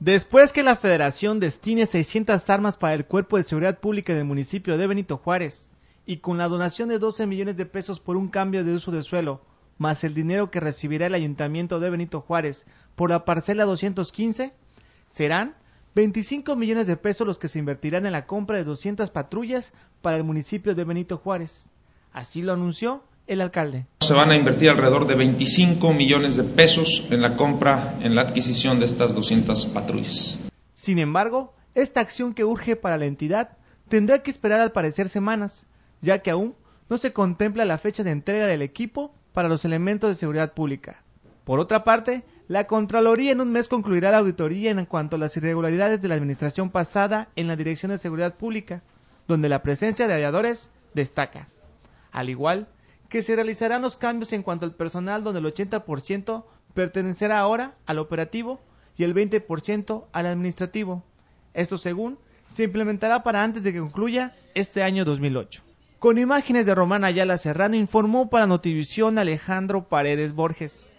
Después que la federación destine 600 armas para el Cuerpo de Seguridad Pública del municipio de Benito Juárez y con la donación de 12 millones de pesos por un cambio de uso de suelo, más el dinero que recibirá el ayuntamiento de Benito Juárez por la parcela 215, serán 25 millones de pesos los que se invertirán en la compra de 200 patrullas para el municipio de Benito Juárez. Así lo anunció el alcalde. Se van a invertir alrededor de 25 millones de pesos en la compra, en la adquisición de estas 200 patrullas. Sin embargo, esta acción que urge para la entidad tendrá que esperar al parecer semanas, ya que aún no se contempla la fecha de entrega del equipo para los elementos de seguridad pública. Por otra parte, la Contraloría en un mes concluirá la auditoría en cuanto a las irregularidades de la administración pasada en la Dirección de Seguridad Pública, donde la presencia de aviadores destaca. Al igual que se realizarán los cambios en cuanto al personal donde el 80% pertenecerá ahora al operativo y el 20% al administrativo. Esto según se implementará para antes de que concluya este año 2008. Con imágenes de Romana Ayala Serrano informó para Notivisión Alejandro Paredes Borges.